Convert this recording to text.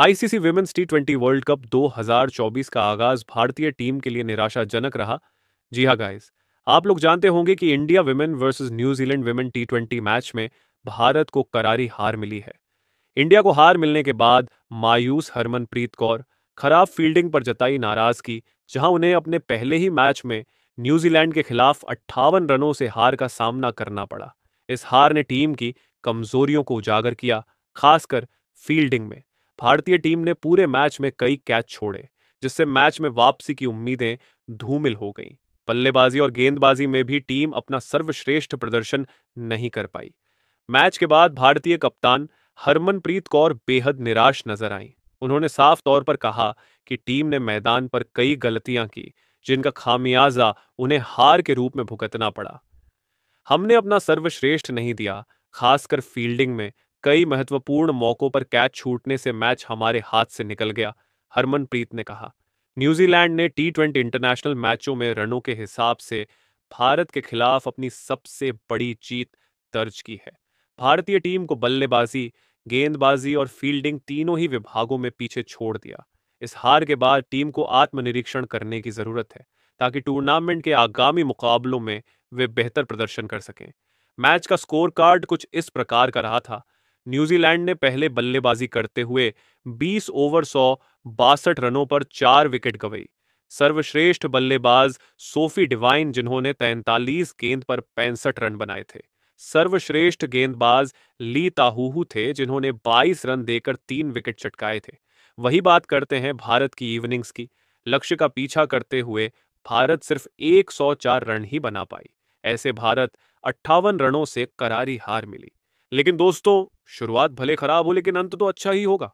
ICC women's T twenty World Cup 2024 का आगाज भारतीय टीम के लिए निराशाजनक रहा जी हाँ गाइस आप लोग जानते होंगे कि India women versus New Zealand women T twenty match में भारत को करारी हार मिली है इंडिया को हार मिलने के बाद मायूस हरमनप्रीत कौर खराब फील्डिंग पर जताई नाराज की जहां उन्हें अपने पहले ही मैच में न्यूजीलैंड के खिलाफ अट्ठावन रनों से हार का सामना करना पड़ा इस हार ने टीम की कमजोरियों को उजागर किया खासकर फील्डिंग में भारतीय टीम ने पूरे मैच में कई कैच छोड़े जिससे मैच में वापसी की उम्मीदें धूमिल हो गई बल्लेबाजी और गेंदबाजी में भी टीम अपना सर्वश्रेष्ठ प्रदर्शन नहीं कर पाई मैच के बाद भारतीय कप्तान हरमनप्रीत कौर बेहद निराश नजर आई उन्होंने साफ तौर पर कहा कि टीम ने मैदान पर कई गलतियां की जिनका खामियाजा उन्हें हार के रूप में भुगतना पड़ा हमने अपना सर्वश्रेष्ठ नहीं दिया खासकर फील्डिंग में कई महत्वपूर्ण मौकों पर कैच छूटने से मैच हमारे हाथ से निकल गया हरमनप्रीत ने कहा न्यूजीलैंड ने टी ट्वेंटी इंटरनेशनल मैचों में रनों के हिसाब से भारत के खिलाफ अपनी सबसे बड़ी जीत दर्ज की है भारतीय टीम को बल्लेबाजी गेंदबाजी और फील्डिंग तीनों ही विभागों में पीछे छोड़ दिया इस हार के बाद टीम को आत्मनिरीक्षण करने की जरूरत है ताकि टूर्नामेंट के आगामी मुकाबलों में वे बेहतर प्रदर्शन कर सकें मैच का स्कोर कार्ड कुछ इस प्रकार का रहा था न्यूजीलैंड ने पहले बल्लेबाजी करते हुए 20 ओवर सौ बासठ रनों पर चार विकेट गंवाई सर्वश्रेष्ठ बल्लेबाज सोफी डिवाइन जिन्होंने तैंतालीस गेंद पर पैंसठ रन बनाए थे सर्वश्रेष्ठ गेंदबाज ली ताहूहू थे जिन्होंने 22 रन देकर तीन विकेट चटकाए थे वही बात करते हैं भारत की इवनिंग्स की लक्ष्य का पीछा करते हुए भारत सिर्फ 104 रन ही बना पाई ऐसे भारत अट्ठावन रनों से करारी हार मिली लेकिन दोस्तों शुरुआत भले खराब हो लेकिन अंत तो अच्छा ही होगा